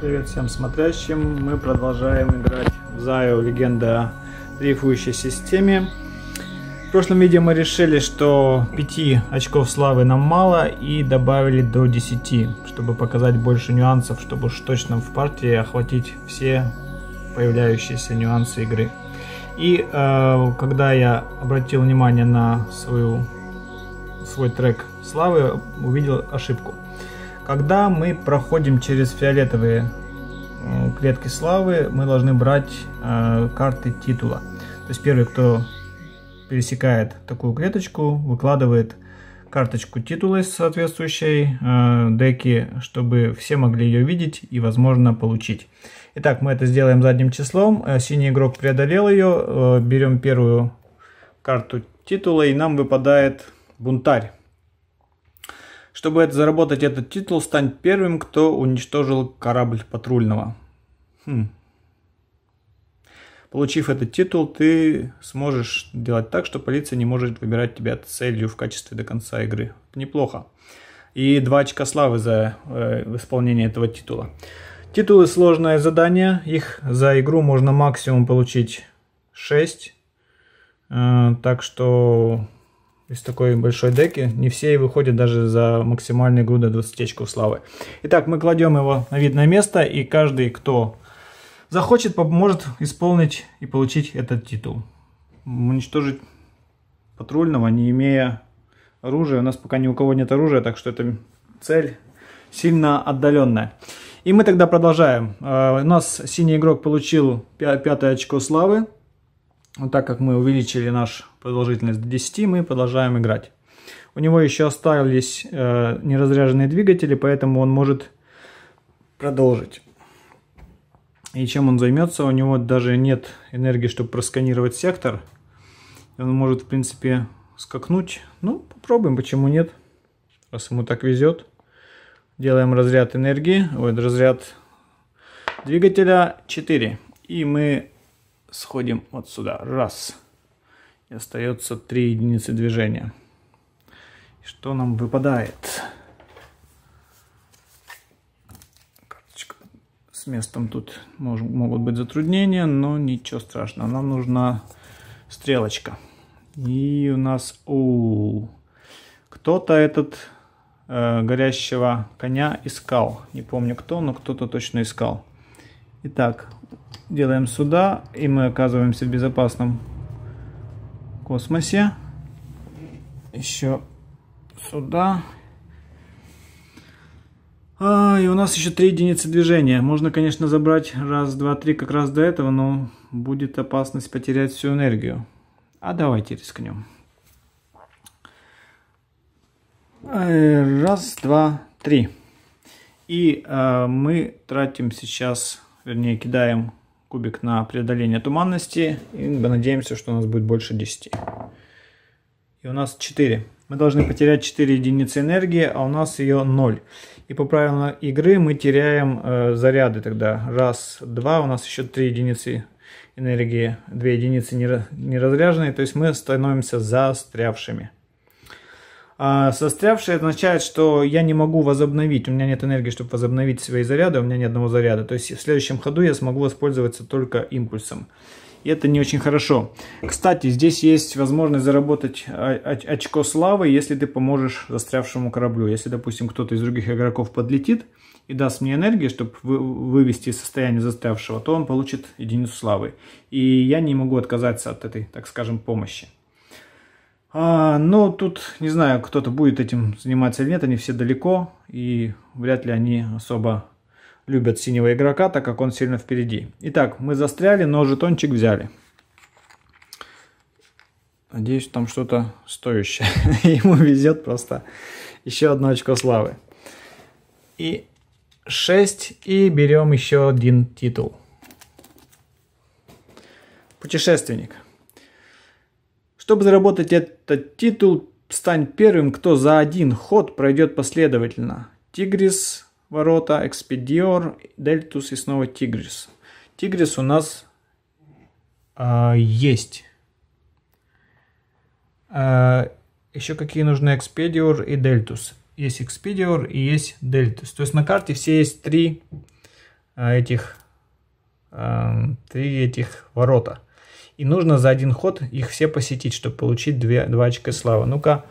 Привет всем смотрящим. Мы продолжаем играть в Заю Легенда о системе. В прошлом видео мы решили, что 5 очков славы нам мало и добавили до 10, чтобы показать больше нюансов, чтобы уж точно в партии охватить все появляющиеся нюансы игры. И э, когда я обратил внимание на свою, свой трек славы, увидел ошибку. Когда мы проходим через фиолетовые клетки славы, мы должны брать э, карты титула. То есть первый, кто пересекает такую клеточку, выкладывает карточку титула из соответствующей э, деки, чтобы все могли ее видеть и, возможно, получить. Итак, мы это сделаем задним числом. Э, синий игрок преодолел ее. Э, Берем первую карту титула, и нам выпадает бунтарь. Чтобы это заработать этот титул, стань первым, кто уничтожил корабль патрульного. Хм. Получив этот титул, ты сможешь делать так, что полиция не может выбирать тебя целью в качестве до конца игры. Это неплохо. И два очка славы за э, исполнение этого титула. Титулы сложное задание. Их за игру можно максимум получить 6. Э, так что из такой большой деки. Не все и выходят даже за максимальный груд до 20 очков славы. Итак, мы кладем его на видное место, и каждый, кто захочет, может исполнить и получить этот титул. Уничтожить патрульного, не имея оружия. У нас пока ни у кого нет оружия, так что это цель сильно отдаленная. И мы тогда продолжаем. А, у нас синий игрок получил пятое очко славы. Вот так как мы увеличили наш продолжительность до 10, мы продолжаем играть. У него еще остались э, неразряженные двигатели, поэтому он может продолжить. И чем он займется? У него даже нет энергии, чтобы просканировать сектор. Он может, в принципе, скакнуть. Ну, попробуем, почему нет. Раз ему так везет. Делаем разряд энергии. Вот разряд двигателя 4. И мы сходим вот сюда. Раз. И остается 3 единицы движения. Что нам выпадает? Карточка с местом тут мож, могут быть затруднения, но ничего страшного. Нам нужна стрелочка. И у нас... Кто-то этот э, горящего коня искал. Не помню кто, но кто-то точно искал. Итак, делаем сюда, и мы оказываемся в безопасном космосе. Еще сюда. А, и у нас еще три единицы движения. Можно, конечно, забрать раз, два, три как раз до этого, но будет опасность потерять всю энергию. А давайте рискнем. Э, раз, два, три. И э, мы тратим сейчас, вернее, кидаем кубик на преодоление туманности. И мы надеемся, что у нас будет больше 10. И у нас 4. Мы должны потерять 4 единицы энергии, а у нас ее 0. И по правилам игры мы теряем э, заряды тогда. Раз, два, у нас еще 3 единицы энергии, 2 единицы не, не разряженные. То есть мы становимся застрявшими. А сострявший означает, что я не могу возобновить, у меня нет энергии, чтобы возобновить свои заряды, у меня ни одного заряда. То есть в следующем ходу я смогу воспользоваться только импульсом. И это не очень хорошо. Кстати, здесь есть возможность заработать а, а, очко славы, если ты поможешь застрявшему кораблю. Если, допустим, кто-то из других игроков подлетит и даст мне энергию, чтобы вывести из состояния застрявшего, то он получит единицу славы. И я не могу отказаться от этой, так скажем, помощи. А, ну, тут, не знаю, кто-то будет этим заниматься или нет, они все далеко, и вряд ли они особо любят синего игрока, так как он сильно впереди. Итак, мы застряли, но жетончик взяли. Надеюсь, там что-то стоящее. Ему везет просто еще одно очко славы. И 6, и берем еще один титул. Путешественник. Чтобы заработать этот титул, стань первым, кто за один ход пройдет последовательно. Тигрис, ворота, Экспедиор, Дельтус и снова Тигрис. Тигрис у нас э, есть. Э, а, еще какие нужны Экспедиор и Дельтус. Есть Экспедиор и есть Дельтус. То есть на карте все есть три э, этих, э, три этих ворота. И нужно за один ход их все посетить, чтобы получить 2, 2 очка славы. Ну-ка,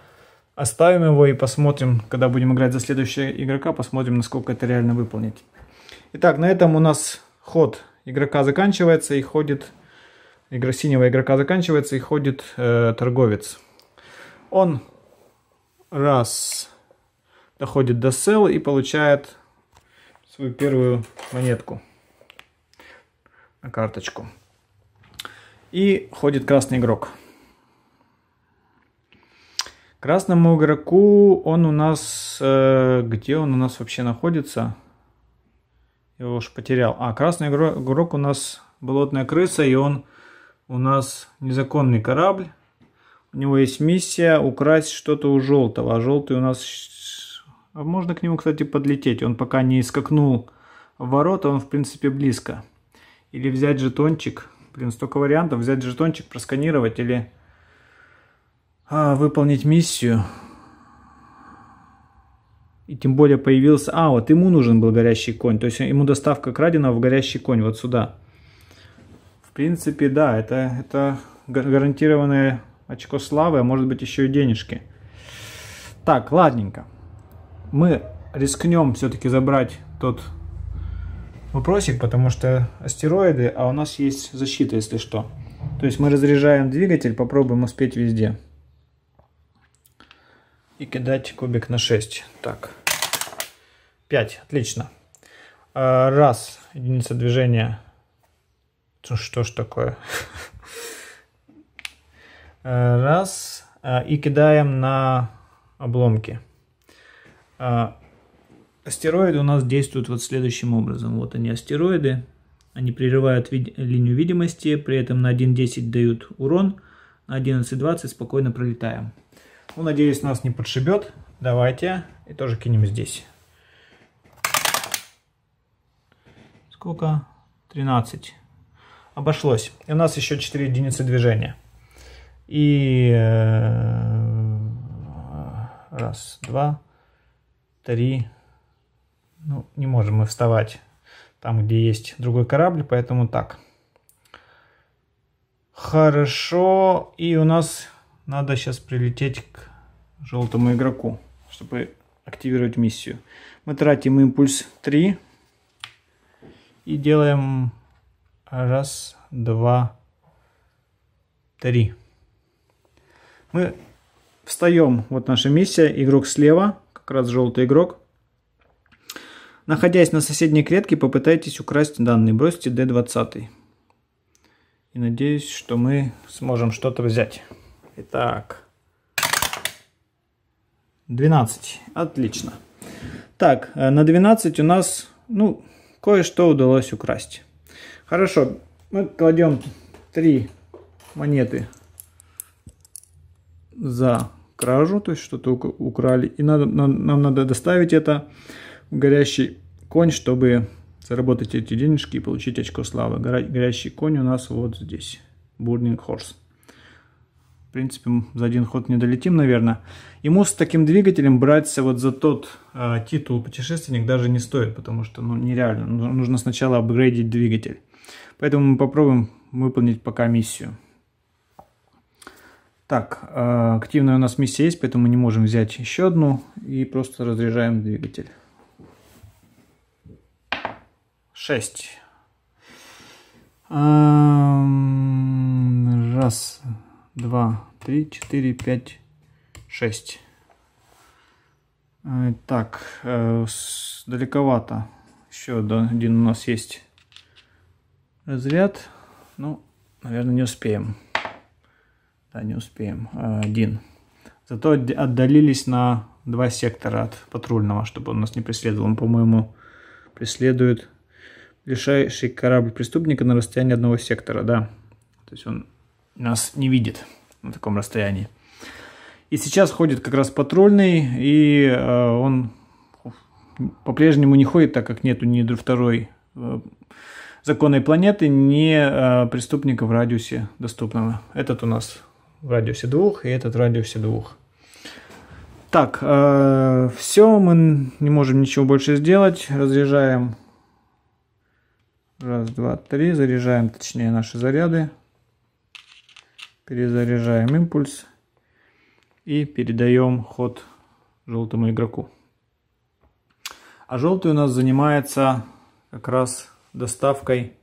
оставим его и посмотрим, когда будем играть за следующего игрока, посмотрим, насколько это реально выполнить. Итак, на этом у нас ход игрока заканчивается и ходит... Игра синего игрока заканчивается и ходит э, торговец. Он раз доходит до сел и получает свою первую монетку на карточку. И ходит красный игрок. Красному игроку он у нас... Э, где он у нас вообще находится? Я его уж потерял. А, красный игрок, у нас болотная крыса, и он у нас незаконный корабль. У него есть миссия украсть что-то у желтого. А желтый у нас... А можно к нему, кстати, подлететь. Он пока не искакнул в ворота, он, в принципе, близко. Или взять жетончик Блин, столько вариантов. Взять жетончик, просканировать или а, выполнить миссию. И тем более появился... А, вот ему нужен был горящий конь. То есть ему доставка краденого в горящий конь вот сюда. В принципе, да, это, это гарантированное очко славы, а может быть еще и денежки. Так, ладненько. Мы рискнем все-таки забрать тот вопросик, потому что астероиды, а у нас есть защита, если что. То есть мы разряжаем двигатель, попробуем успеть везде. И кидать кубик на 6. Так, 5, отлично. А, раз, единица движения. Что ж такое? А, раз, а, и кидаем на обломки. Астероиды у нас действуют вот следующим образом. Вот они астероиды, они прерывают вид линию видимости, при этом на 1.10 дают урон, на 11.20 спокойно пролетаем. Ну, надеюсь, нас не подшибет. Давайте. И тоже кинем здесь. Сколько? 13. Обошлось. И у нас еще 4 единицы движения. И... Э, раз, два, три, ну, не можем мы вставать там, где есть другой корабль, поэтому так. Хорошо, и у нас надо сейчас прилететь к желтому игроку, чтобы активировать миссию. Мы тратим импульс 3 и делаем раз, два, три. Мы встаем, вот наша миссия, игрок слева, как раз желтый игрок. Находясь на соседней клетке, попытайтесь украсть данный Бросьте D20. И надеюсь, что мы сможем что-то взять. Итак, 12. Отлично. Так, э, на 12 у нас, ну, кое-что удалось украсть. Хорошо, мы кладем 3 монеты за кражу, то есть что-то украли. И надо, нам, нам надо доставить это горящий конь, чтобы заработать эти денежки и получить очко славы. Горящий конь у нас вот здесь. Burning Horse. В принципе, за один ход не долетим, наверное. Ему с таким двигателем браться вот за тот э, титул путешественник даже не стоит, потому что ну, нереально. Нужно сначала апгрейдить двигатель. Поэтому мы попробуем выполнить пока миссию. Так, э, активная у нас миссия есть, поэтому не можем взять еще одну и просто разряжаем двигатель. шесть. Эм, раз, два, три, четыре, пять, шесть. Э, так, э, далековато. Еще один у нас есть разряд. Ну, наверное, не успеем. Да, не успеем. Э, один. Зато отдалились на два сектора от патрульного, чтобы он нас не преследовал. Он, по-моему, преследует лишающий корабль преступника на расстоянии одного сектора, да. То есть он нас не видит на таком расстоянии. И сейчас ходит как раз патрульный, и э, он по-прежнему не ходит, так как нету ни второй э, законной планеты, ни э, преступника в радиусе доступного. Этот у нас в радиусе двух, и этот в радиусе двух. Так, э, все, мы не можем ничего больше сделать. разъезжаем. Раз, два, три. Заряжаем, точнее, наши заряды. Перезаряжаем импульс. И передаем ход желтому игроку. А желтый у нас занимается как раз доставкой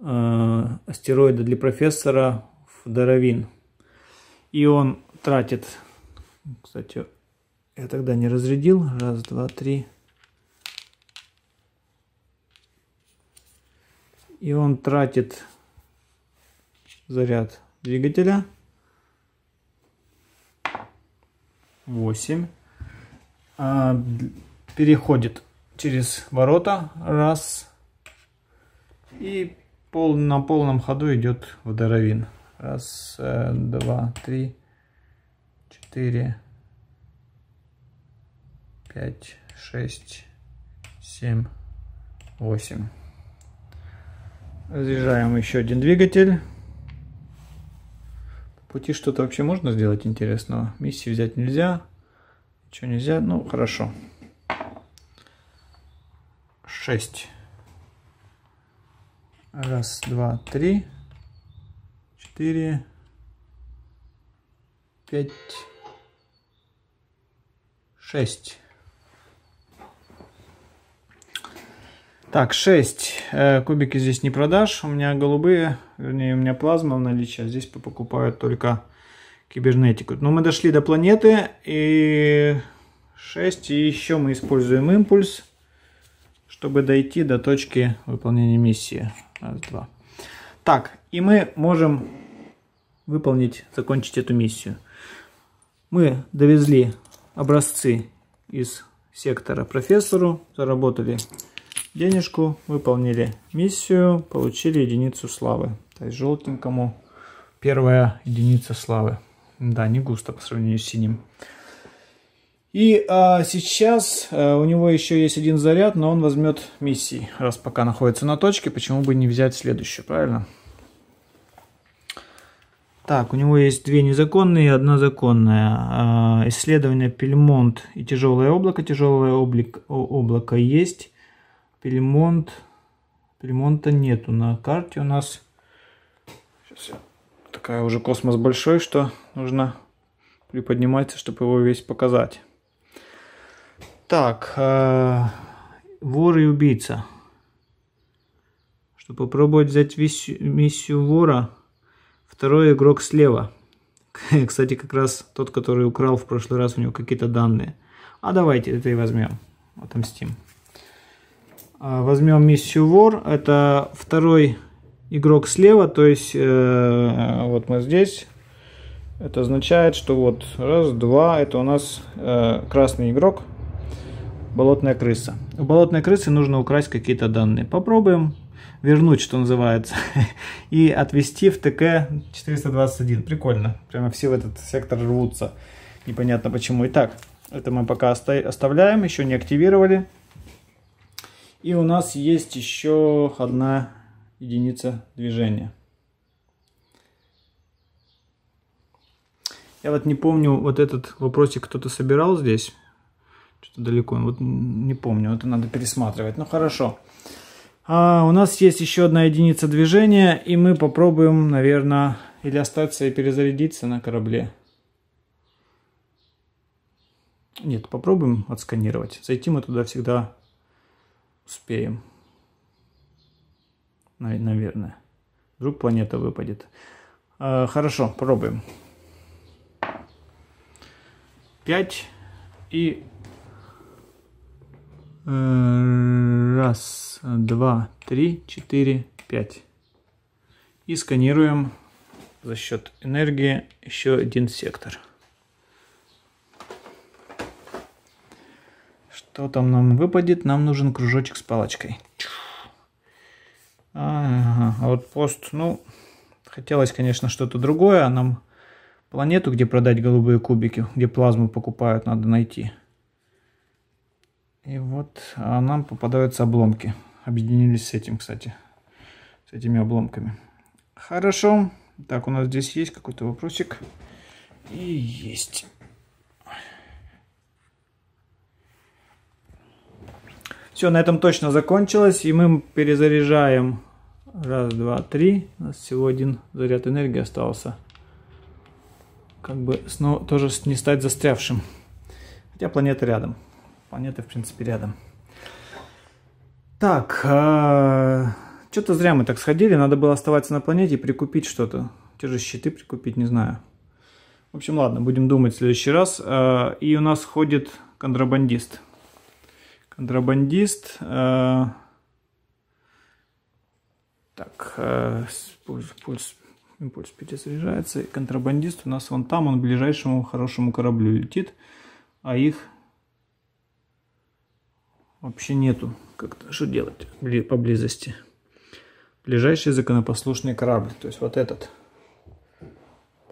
э, астероида для профессора в Даровин. И он тратит, кстати, я тогда не разрядил, раз, два, три, и он тратит заряд двигателя 8 а, переходит через ворота раз и пол, на полном ходу идет в даровин раз э, два три четыре пять шесть семь восемь Разъезжаем еще один двигатель. По пути что-то вообще можно сделать интересного. Миссии взять нельзя. Ничего нельзя. Ну, хорошо. 6. Раз, два, три, четыре, пять, шесть. Так, 6 э, кубики здесь не продаж. У меня голубые, вернее, у меня плазма в наличии, а здесь покупают только кибернетику. Но ну, мы дошли до планеты, и 6, и еще мы используем импульс, чтобы дойти до точки выполнения миссии. Раз, два. Так, и мы можем выполнить, закончить эту миссию. Мы довезли образцы из сектора профессору, заработали денежку, выполнили миссию, получили единицу славы. То есть желтенькому первая единица славы. Да, не густо по сравнению с синим. И а, сейчас а, у него еще есть один заряд, но он возьмет миссии. Раз пока находится на точке, почему бы не взять следующую, правильно? Так, у него есть две незаконные и одна законная. А, исследование Пельмонт и тяжелое облако. Тяжелое облик, облако есть. Пельмонт. Пельмонта нету на карте у нас. Сейчас я... Такая уже космос большой, что нужно приподниматься, чтобы его весь показать. Так, э, вор и убийца. Чтобы попробовать взять миссию вора, второй игрок слева. Кстати, как раз тот, который украл в прошлый раз, у него какие-то данные. А давайте это и возьмем, отомстим. А, возьмем миссию вор. Это второй игрок слева, то есть э, э, вот мы здесь. Это означает, что вот раз, два, это у нас э, красный игрок, болотная крыса. У болотной крысы нужно украсть какие-то данные. Попробуем вернуть, что называется, и отвести в ТК 421. Прикольно, прямо все в этот сектор рвутся. Непонятно почему. Итак, это мы пока оставляем, еще не активировали. И у нас есть еще одна единица движения. Я вот не помню, вот этот вопросик кто-то собирал здесь. Что-то далеко, вот не помню, это надо пересматривать. Ну хорошо. А у нас есть еще одна единица движения, и мы попробуем, наверное, или остаться и перезарядиться на корабле. Нет, попробуем отсканировать. Зайти мы туда всегда успеем. Наверное. Вдруг планета выпадет. А, хорошо, пробуем. 5 и э, раз, два, три, четыре, пять. И сканируем за счет энергии еще один сектор. Что там нам выпадет? Нам нужен кружочек с палочкой. Ага, а вот пост, ну, хотелось, конечно, что-то другое, а нам планету, где продать голубые кубики, где плазму покупают, надо найти. И вот а нам попадаются обломки. Объединились с этим, кстати, с этими обломками. Хорошо. Так, у нас здесь есть какой-то вопросик. И есть. Все, на этом точно закончилось. И мы перезаряжаем. Раз, два, три. У нас всего один заряд энергии остался. Как бы снова тоже не стать застрявшим. Хотя планета рядом. Планеты, в принципе, рядом. Так, э, а, что-то зря мы так сходили. Надо было оставаться на планете и прикупить что-то. Те же щиты прикупить, не знаю. В общем, ладно, будем думать в следующий раз. А, и у нас ходит контрабандист. Контрабандист. Э, так, э, пульс, пульс, импульс перезаряжается. контрабандист у нас вон там, он к ближайшему хорошему кораблю летит. А их вообще нету. Как-то что делать поблизости? Ближайший законопослушный корабль, то есть вот этот.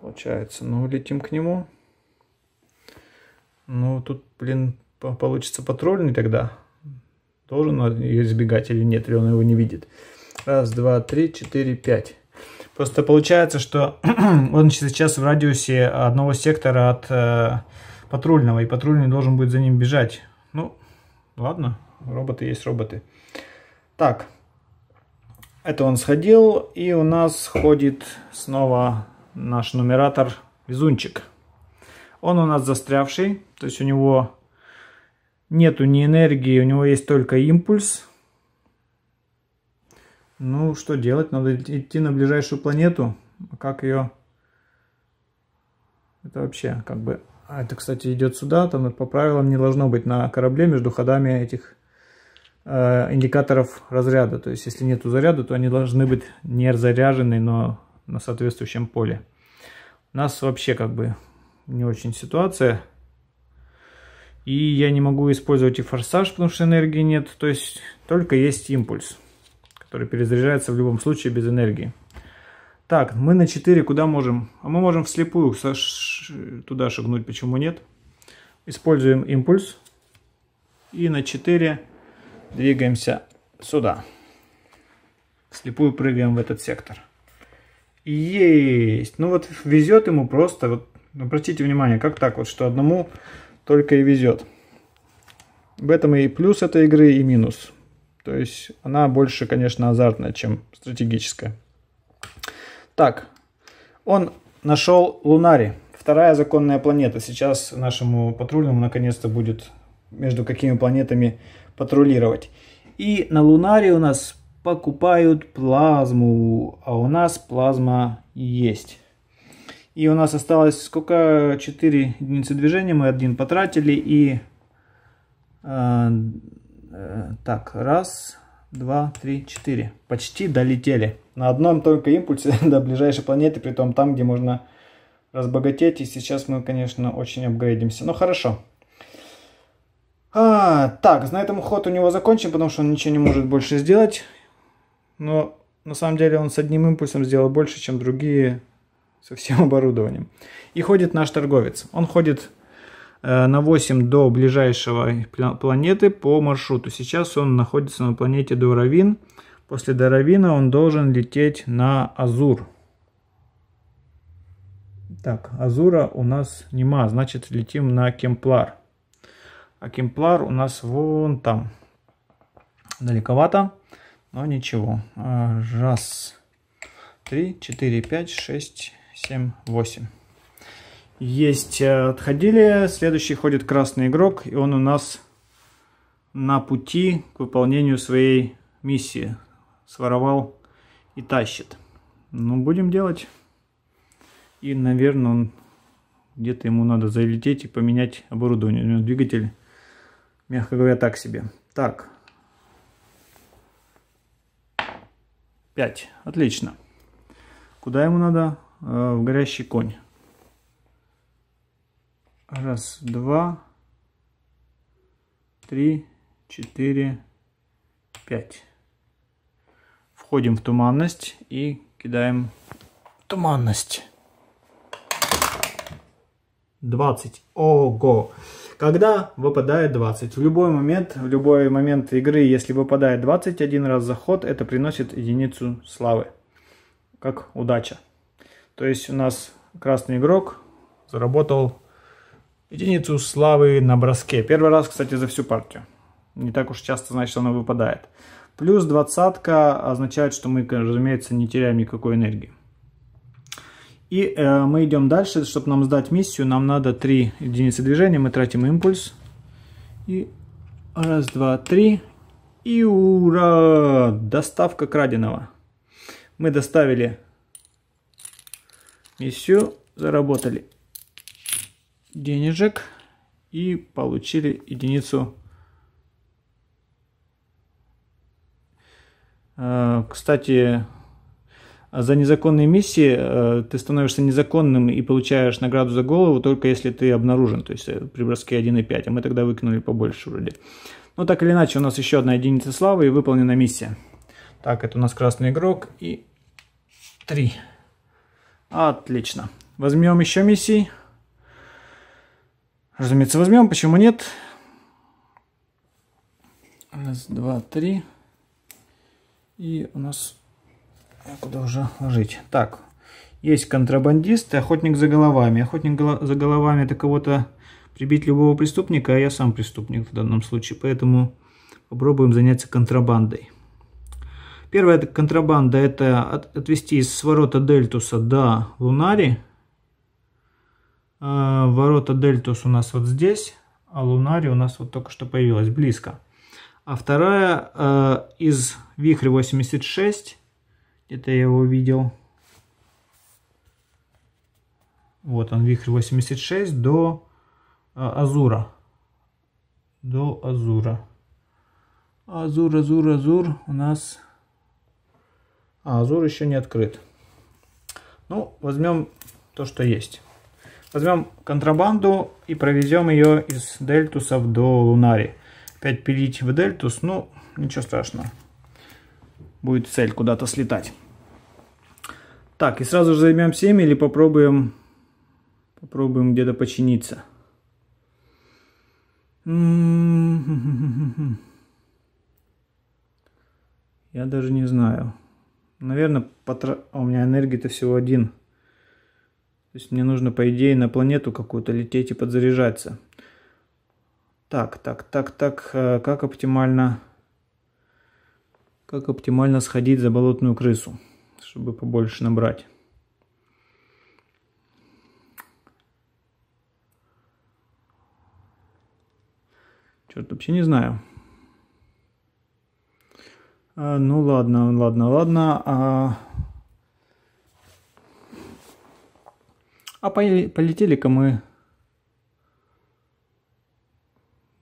Получается, ну летим к нему. Ну тут, блин, получится патрульный тогда. Должен он ее избегать или нет, или он его не видит. Раз, два, три, четыре, пять. Просто получается, что он сейчас в радиусе одного сектора от э, патрульного, и патрульный должен будет за ним бежать. Ну, ладно, роботы есть роботы. Так, это он сходил, и у нас ходит снова наш нумератор Везунчик. Он у нас застрявший, то есть у него нету ни энергии, у него есть только импульс. Ну, что делать? Надо идти на ближайшую планету. А как ее... Это вообще как бы... А это, кстати, идет сюда. Там по правилам не должно быть на корабле между ходами этих э, индикаторов разряда. То есть, если нету заряда, то они должны быть не заряжены, но на соответствующем поле. У нас вообще как бы не очень ситуация. И я не могу использовать и форсаж, потому что энергии нет. То есть только есть импульс, который перезаряжается в любом случае без энергии. Так, мы на 4 куда можем? А мы можем вслепую туда шагнуть, почему нет? Используем импульс. И на 4 двигаемся сюда. Вслепую прыгаем в этот сектор. Есть! Ну вот везет ему просто. Вот, обратите внимание, как так вот, что одному только и везет. В этом и плюс этой игры, и минус. То есть она больше, конечно, азартная, чем стратегическая. Так, он нашел Лунари, вторая законная планета. Сейчас нашему патрульному наконец-то будет между какими планетами патрулировать. И на Лунаре у нас покупают плазму, а у нас плазма есть. И у нас осталось сколько? 4 единицы движения. Мы один потратили. И э, э, так, раз, два, три, четыре. Почти долетели. На одном только импульсе до ближайшей планеты. Притом там, где можно разбогатеть. И сейчас мы, конечно, очень апгрейдимся. но ну, хорошо. А, так, на этом ход у него закончен, потому что он ничего не может больше сделать. Но на самом деле он с одним импульсом сделал больше, чем другие со всем оборудованием. И ходит наш торговец. Он ходит э, на 8 до ближайшего планеты по маршруту. Сейчас он находится на планете Доравин. После Доравина он должен лететь на Азур. Так, Азура у нас нема, значит летим на Кемплар. А Кемплар у нас вон там. Далековато, но ничего. Э, раз, три, четыре, пять, шесть, 7, 8. Есть, э, отходили. Следующий ходит красный игрок, и он у нас на пути к выполнению своей миссии. Своровал и тащит. Ну, будем делать. И, наверное, он где-то ему надо залететь и поменять оборудование. У него двигатель, мягко говоря, так себе. Так. 5. Отлично. Куда ему надо? Э, в горящий конь. Раз, два, три, четыре, пять. Входим в туманность и кидаем туманность. 20. Ого! Когда выпадает 20? В любой момент, в любой момент игры, если выпадает 21 раз за ход, это приносит единицу славы. Как удача. То есть у нас красный игрок заработал единицу славы на броске. Первый раз, кстати, за всю партию. Не так уж часто, значит, она выпадает. Плюс двадцатка означает, что мы, разумеется, не теряем никакой энергии. И э, мы идем дальше. Чтобы нам сдать миссию, нам надо 3 единицы движения. Мы тратим импульс. И раз, два, три. И ура! Доставка краденого. Мы доставили и все, заработали денежек и получили единицу. А, кстати, а за незаконные миссии э, ты становишься незаконным и получаешь награду за голову только если ты обнаружен, то есть э, при броске 1,5, а мы тогда выкинули побольше вроде. Но так или иначе, у нас еще одна единица славы и выполнена миссия. Так, это у нас красный игрок и 3. Отлично. Возьмем еще миссий. Разумеется, возьмем. Почему нет? Раз, два, три. И у нас... Куда уже ложить? Так. Есть контрабандист и охотник за головами. Охотник за головами это кого-то прибить любого преступника, а я сам преступник в данном случае. Поэтому попробуем заняться контрабандой. Первая это контрабанда, это от, отвести из ворота Дельтуса до Лунари. А, ворота Дельтус у нас вот здесь, а Лунари у нас вот только что появилась, близко. А вторая э, из Вихрь 86, это я его видел. Вот он, Вихрь 86 до э, Азура. До Азура. Азур, Азур, Азур у нас а Азур еще не открыт. Ну, возьмем то, что есть. Возьмем контрабанду и провезем ее из Дельтусов до Лунари. Опять пилить в Дельтус, ну, ничего страшного. Будет цель куда-то слетать. Так, и сразу же займем ими или попробуем, попробуем где-то починиться. Я даже не знаю. Наверное, потра... А у меня энергии-то всего один. То есть мне нужно, по идее, на планету какую-то лететь и подзаряжаться. Так, так, так, так, э, как оптимально... Как оптимально сходить за болотную крысу, чтобы побольше набрать. Черт, вообще не знаю. А, ну ладно, ладно, ладно. А, а полетели-ка мы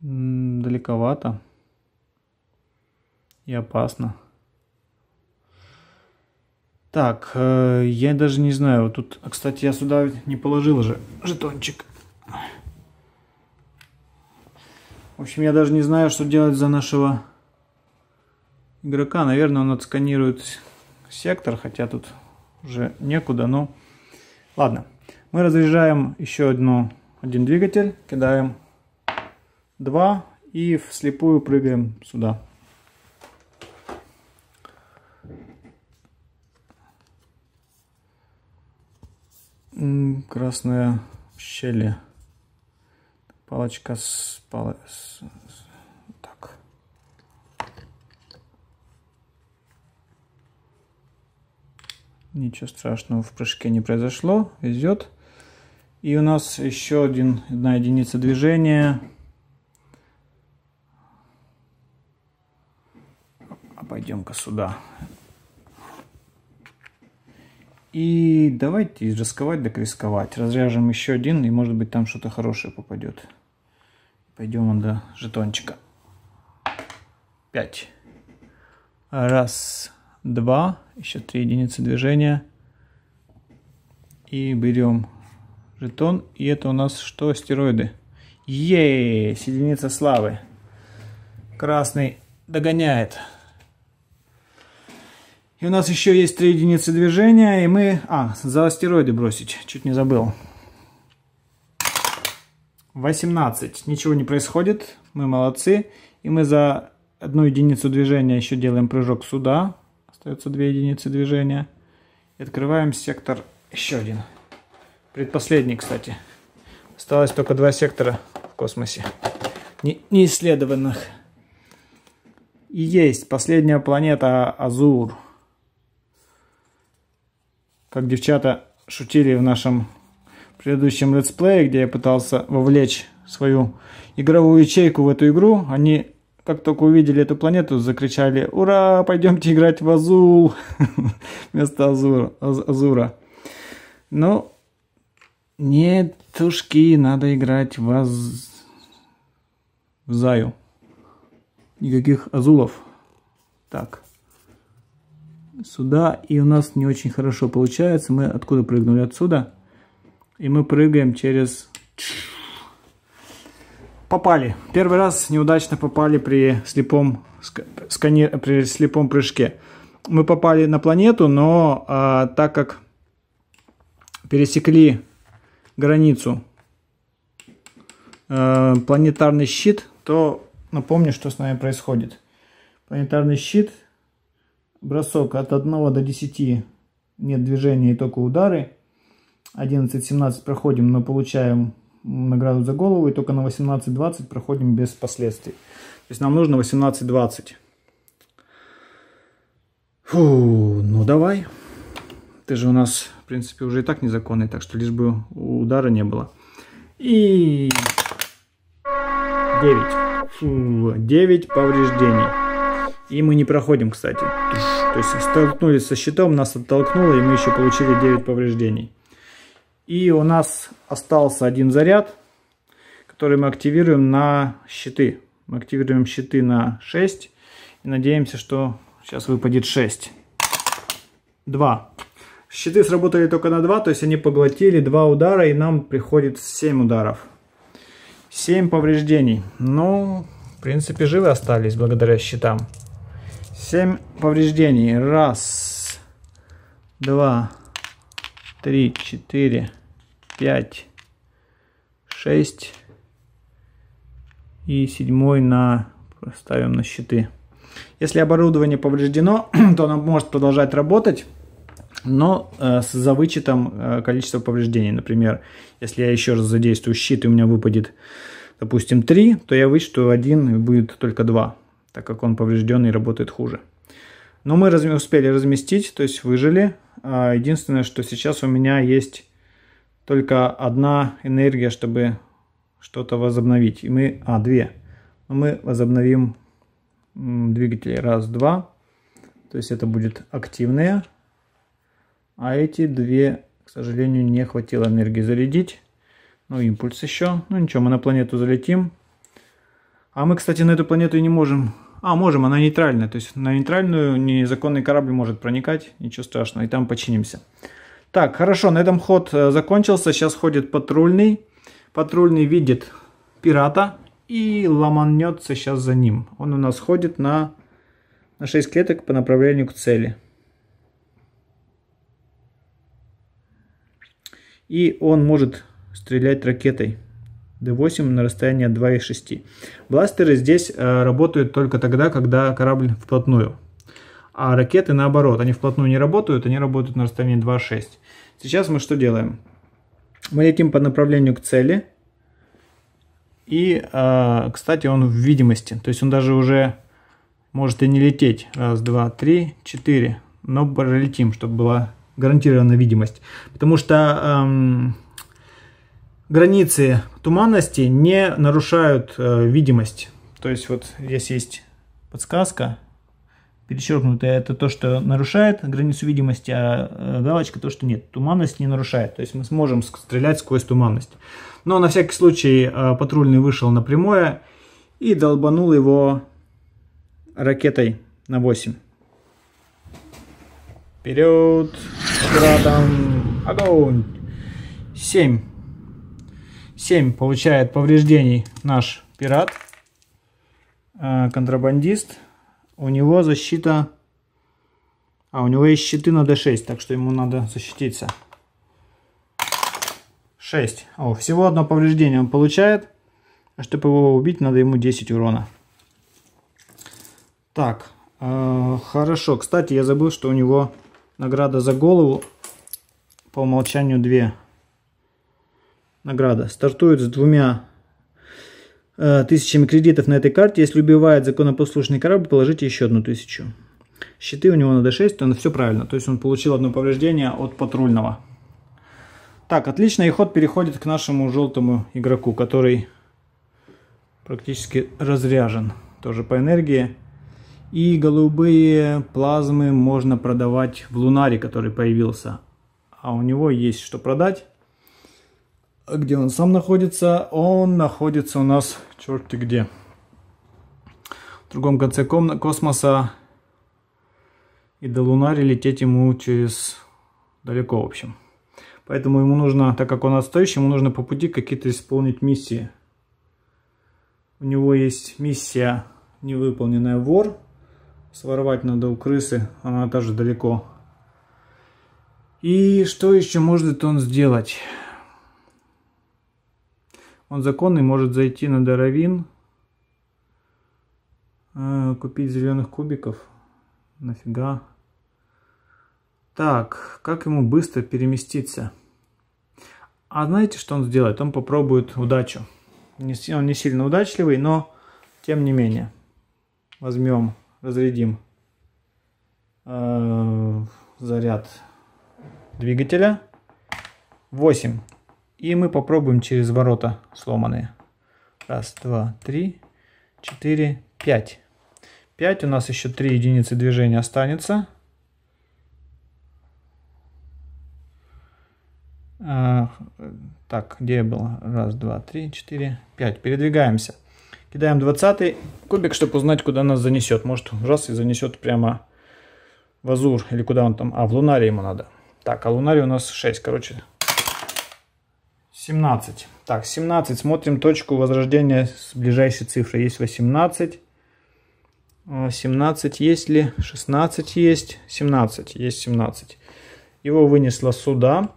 далековато и опасно. Так, э, я даже не знаю, вот тут, а, кстати, я сюда не положил же жетончик. В общем, я даже не знаю, что делать за нашего игрока. Наверное, он отсканирует сектор, хотя тут уже некуда, но ладно. Мы разряжаем еще одну, один двигатель, кидаем два и вслепую прыгаем сюда. Красная щели. Палочка с, пал... с Ничего страшного в прыжке не произошло. Везет. И у нас еще один, одна единица движения. Пойдем-ка сюда. И давайте рисковать так рисковать. Разряжем еще один, и может быть там что-то хорошее попадет. Пойдем он до жетончика. Пять. Раз. 2, еще 3 единицы движения. И берем жетон. И это у нас что? Стероиды. Ей! Единица славы. Красный догоняет. И у нас еще есть 3 единицы движения. И мы... А, за астероиды бросить. Чуть не забыл. 18. Ничего не происходит. Мы молодцы. И мы за одну единицу движения еще делаем прыжок сюда. Остается 2 единицы движения. И открываем сектор еще один. Предпоследний, кстати. Осталось только два сектора в космосе. Не, исследованных И есть последняя планета Азур. Как девчата шутили в нашем предыдущем летсплее, где я пытался вовлечь свою игровую ячейку в эту игру, они как только увидели эту планету, закричали «Ура! Пойдемте играть в Азул!» вместо Азура. Азура. Ну, нет, тушки, надо играть в, аз... в Заю. Никаких Азулов. Так. Сюда, и у нас не очень хорошо получается. Мы откуда прыгнули? Отсюда. И мы прыгаем через попали. Первый раз неудачно попали при слепом, скани, при слепом прыжке. Мы попали на планету, но а, так как пересекли границу а, планетарный щит, то напомню, что с нами происходит. Планетарный щит, бросок от 1 до 10, нет движения и только удары. 11-17 проходим, но получаем награду за голову и только на 18-20 проходим без последствий. То есть нам нужно 18-20. Фу, ну давай. Ты же у нас, в принципе, уже и так незаконный, так что лишь бы удара не было. И 9. Фу, 9 повреждений. И мы не проходим, кстати. То есть столкнулись со щитом, нас оттолкнуло, и мы еще получили 9 повреждений. И у нас остался один заряд, который мы активируем на щиты. Мы активируем щиты на 6 и надеемся, что сейчас выпадет 6. 2. Щиты сработали только на 2, то есть они поглотили 2 удара, и нам приходит 7 ударов. 7 повреждений. Ну, в принципе, живы остались благодаря щитам. 7 повреждений. Раз, два, три, четыре, 5, 6 и седьмой на ставим на щиты. Если оборудование повреждено, то оно может продолжать работать, но э, с, за вычетом э, количества повреждений. Например, если я еще раз задействую щит и у меня выпадет, допустим, 3, то я вычту 1 и будет только 2, так как он поврежден и работает хуже. Но мы разм успели разместить, то есть выжили. А единственное, что сейчас у меня есть только одна энергия, чтобы что-то возобновить. И мы, а, две. Мы возобновим двигатели раз, два. То есть это будет активные. А эти две, к сожалению, не хватило энергии зарядить. Ну, импульс еще. Ну, ничего, мы на планету залетим. А мы, кстати, на эту планету и не можем... А, можем, она нейтральная. То есть на нейтральную незаконный корабль может проникать. Ничего страшного. И там починимся. Так, хорошо, на этом ход э, закончился. Сейчас ходит патрульный. Патрульный видит пирата и ломанется сейчас за ним. Он у нас ходит на, на 6 клеток по направлению к цели. И он может стрелять ракетой D8 на расстояние 2,6. Бластеры здесь э, работают только тогда, когда корабль вплотную. А ракеты наоборот, они вплотную не работают, они работают на расстоянии 2,6. Сейчас мы что делаем? Мы летим по направлению к цели. И, а, кстати, он в видимости. То есть он даже уже может и не лететь. Раз, два, три, четыре. Но пролетим, чтобы была гарантирована видимость. Потому что эм, границы туманности не нарушают э, видимость. То есть вот здесь есть подсказка перечеркнутое а это то, что нарушает границу видимости, а э, галочка то, что нет. Туманность не нарушает. То есть мы сможем стрелять сквозь туманность. Но на всякий случай а, патрульный вышел на прямое и долбанул его ракетой на 8. Вперед! Градом! Огонь! 7. 7 получает повреждений наш пират, а, контрабандист. У него защита... А, у него есть щиты на d6, так что ему надо защититься. 6. О, всего одно повреждение он получает. А чтобы его убить, надо ему 10 урона. Так, э, хорошо. Кстати, я забыл, что у него награда за голову по умолчанию 2. Награда. Стартует с двумя Э, тысячами кредитов на этой карте. Если убивает законопослушный корабль, положите еще одну тысячу. Щиты у него надо 6, он все правильно. То есть он получил одно повреждение от патрульного. Так, отлично, и ход переходит к нашему желтому игроку, который практически разряжен. Тоже по энергии. И голубые плазмы можно продавать в лунаре, который появился. А у него есть что продать где он сам находится? Он находится у нас черти где. В другом конце космоса. И до Лунари лететь ему через далеко, в общем. Поэтому ему нужно, так как он отстающий, ему нужно по пути какие-то исполнить миссии. У него есть миссия невыполненная вор. сворвать надо у крысы, она даже далеко. И что еще может он сделать? Он законный, может зайти на Даровин, э, купить зеленых кубиков. Нафига? Так, как ему быстро переместиться? А знаете, что он сделает? Он попробует удачу. Он не сильно удачливый, но тем не менее. Возьмем, разрядим э, заряд двигателя. 8. И мы попробуем через ворота сломанные. Раз, два, три, четыре, пять. Пять. У нас еще три единицы движения останется. А, так, где я был? Раз, два, три, четыре, пять. Передвигаемся. Кидаем двадцатый кубик, чтобы узнать, куда нас занесет. Может, раз и занесет прямо в Азур или куда он там. А, в Лунарий ему надо. Так, а Лунарий у нас 6, короче, 17. Так, 17. Смотрим точку возрождения с ближайшей цифрой. Есть 18. 17 а, есть ли? 16 есть. 17. Есть 17. Его вынесло сюда.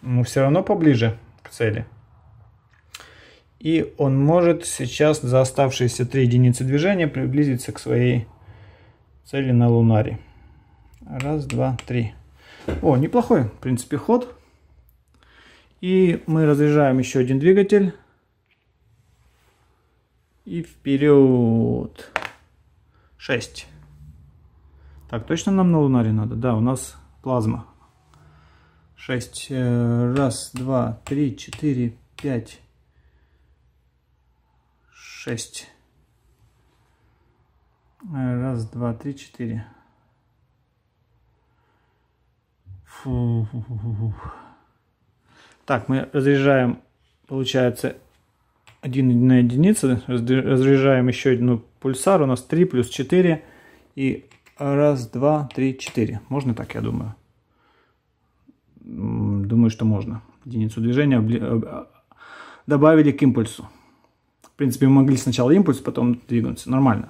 Но все равно поближе к цели. И он может сейчас за оставшиеся 3 единицы движения приблизиться к своей цели на лунаре. Раз, два, три. О, неплохой, в принципе, ход. И мы разряжаем еще один двигатель. И вперед. 6. Так, точно нам на лунаре надо? Да, у нас плазма. 6. Э, раз, два, три, четыре, пять, шесть. Э, раз, два, три, четыре. Фу -фу -фу -фу. Так, мы разряжаем, получается, один на единице. Разряжаем еще одну пульсар. У нас 3 плюс 4. И раз, два, три, четыре. Можно так, я думаю? Думаю, что можно. Единицу движения а, добавили к импульсу. В принципе, мы могли сначала импульс, потом двигаться. Нормально.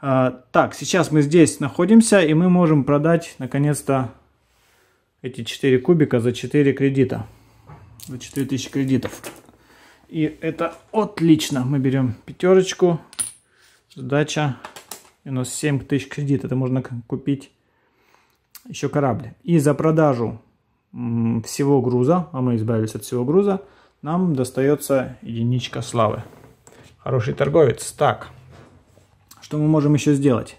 А, так, сейчас мы здесь находимся, и мы можем продать, наконец-то, эти 4 кубика за 4 кредита за 4000 кредитов. И это отлично. Мы берем пятерочку. Задача. И у нас 7 тысяч кредит. Это можно купить еще корабль. И за продажу всего груза, а мы избавились от всего груза, нам достается единичка славы. Хороший торговец. Так, что мы можем еще сделать?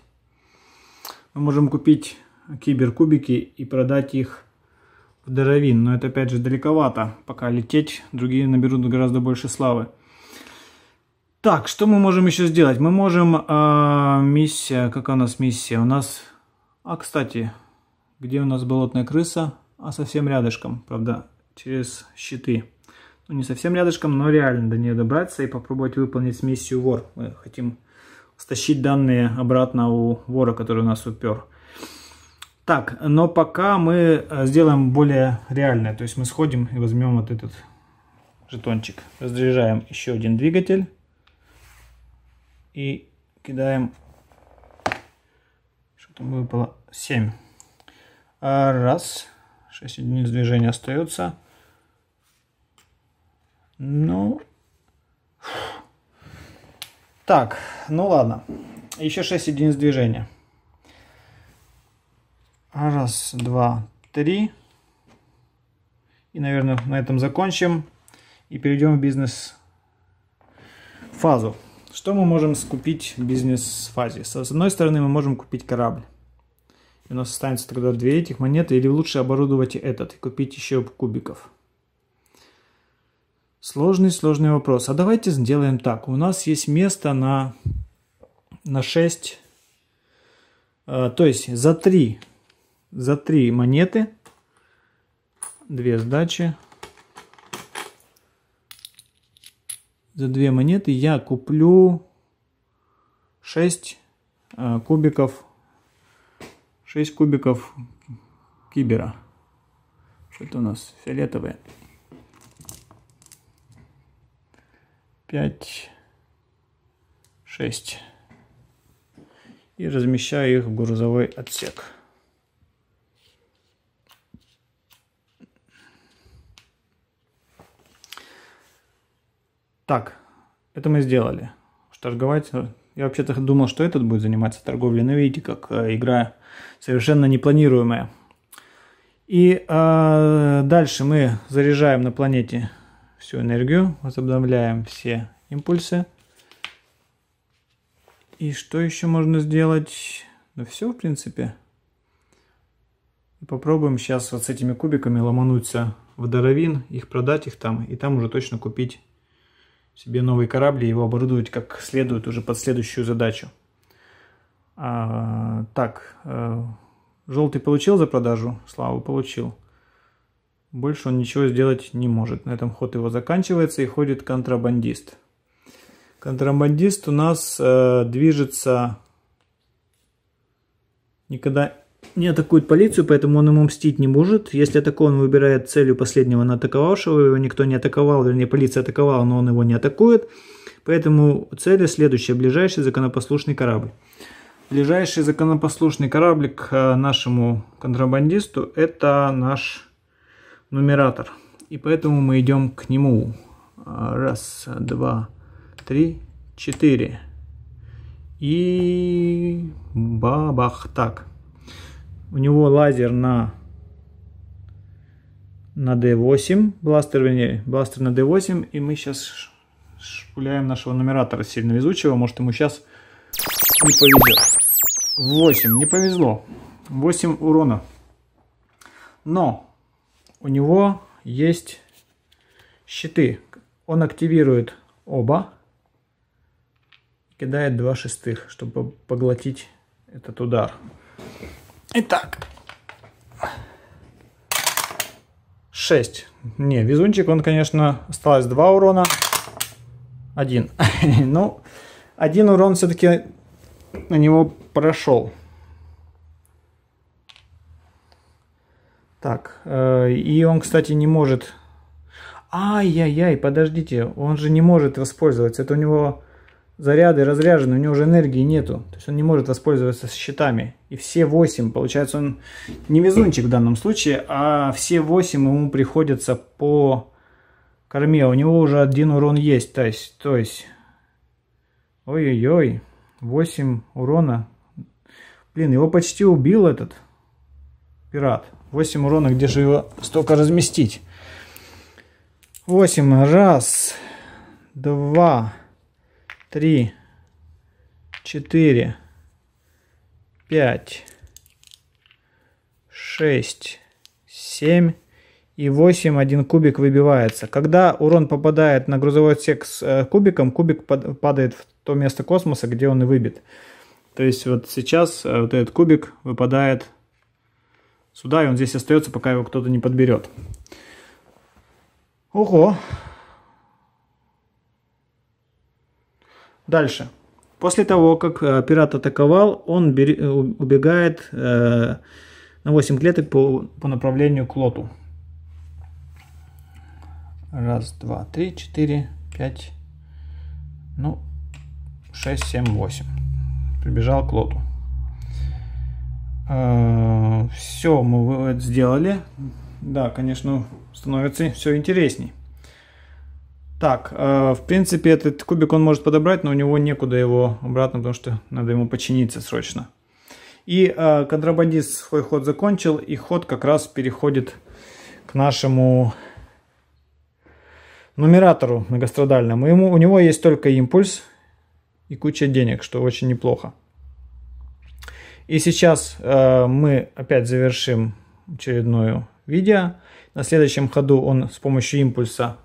Мы можем купить киберкубики и продать их Даровин. Но это опять же далековато. Пока лететь, другие наберут гораздо больше славы. Так, что мы можем еще сделать? Мы можем... Э, миссия... как у нас миссия? У нас... А, кстати, где у нас болотная крыса? А совсем рядышком, правда, через щиты. Ну, не совсем рядышком, но реально до нее добраться и попробовать выполнить миссию вор. Мы хотим стащить данные обратно у вора, который у нас упер. Так, но пока мы э, сделаем более реальное. То есть мы сходим и возьмем вот этот жетончик. Разряжаем еще один двигатель. И кидаем... Что то выпало? 7. А, раз. 6 единиц движения остается. Ну... Так, ну ладно. Еще 6 единиц движения. Раз, два, три. И, наверное, на этом закончим. И перейдем в бизнес-фазу. Что мы можем скупить в бизнес-фазе? С одной стороны, мы можем купить корабль. И у нас останется тогда две этих монеты. Или лучше оборудовать этот и купить еще кубиков. Сложный-сложный вопрос. А давайте сделаем так. У нас есть место на, на 6... Э, то есть за 3 за три монеты, две сдачи. За две монеты я куплю 6 а, кубиков 6 кубиков кибера. Что-то у нас фиолетовые. 5, 6. И размещаю их в грузовой отсек. Так, это мы сделали. Шторговать. Я вообще-то думал, что этот будет заниматься торговлей, но ну, видите, как э, игра совершенно непланируемая. И э, дальше мы заряжаем на планете всю энергию, возобновляем все импульсы. И что еще можно сделать? Ну все, в принципе. Попробуем сейчас вот с этими кубиками ломануться в Даровин, их продать их там, и там уже точно купить себе новый корабль и его оборудовать как следует уже под следующую задачу. А, так, э, желтый получил за продажу, славу получил. Больше он ничего сделать не может. На этом ход его заканчивается и ходит контрабандист. Контрабандист у нас э, движется никогда не атакует полицию, поэтому он ему мстить не может. Если атакует, он выбирает целью последнего на атаковавшего. Его никто не атаковал, вернее, полиция атаковала, но он его не атакует. Поэтому цель следующая. Ближайший законопослушный корабль. Ближайший законопослушный кораблик к э, нашему контрабандисту – это наш нумератор. И поэтому мы идем к нему. Э, раз, два, три, четыре. И бабах. Так. У него лазер на, на D8, бластер, вернее, бластер на D8, и мы сейчас шпуляем нашего нумератора сильно везучего, может ему сейчас не повезет. 8, не повезло. 8 урона. Но у него есть щиты. Он активирует оба. Кидает два шестых, чтобы поглотить этот удар. Итак. 6. Не, везунчик, он, конечно, осталось 2 урона. 1. ну, один урон все-таки на него прошел. Так, э, и он, кстати, не может... Ай-яй-яй, подождите, он же не может воспользоваться. Это у него заряды разряжены, у него уже энергии нету. То есть он не может воспользоваться щитами. И все 8, получается, он не везунчик в данном случае, а все 8 ему приходится по корме. У него уже один урон есть. То есть, то есть... Ой-ой-ой, 8 урона. Блин, его почти убил этот пират. 8 урона, где же его столько разместить? 8, раз, два, три, четыре, пять, шесть, семь и 8 один кубик выбивается. Когда урон попадает на грузовой отсек с э, кубиком, кубик падает в то место космоса, где он и выбит. То есть вот сейчас э, вот этот кубик выпадает сюда, и он здесь остается, пока его кто-то не подберет. Ого! Дальше. После того, как э, пират атаковал, он э, убегает э, на 8 клеток по, направлению к лоту. Раз, два, три, четыре, пять, ну, шесть, семь, восемь. Прибежал к лоту. Все мы сделали. Да, конечно, становится все интересней. Так, э, в принципе, этот кубик он может подобрать, но у него некуда его обратно, потому что надо ему починиться срочно. И э, контрабандист свой ход закончил, и ход как раз переходит к нашему нумератору многострадальному. Ему, у него есть только импульс и куча денег, что очень неплохо. И сейчас э, мы опять завершим очередное видео. На следующем ходу он с помощью импульса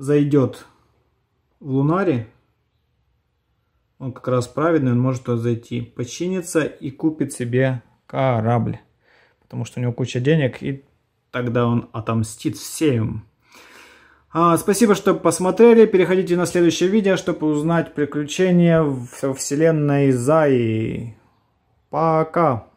зайдет в Лунаре, он как раз праведный, он может туда зайти, починится и купит себе корабль. Потому что у него куча денег, и тогда он отомстит всем. А, спасибо, что посмотрели. Переходите на следующее видео, чтобы узнать приключения в вселенной Заи. Пока!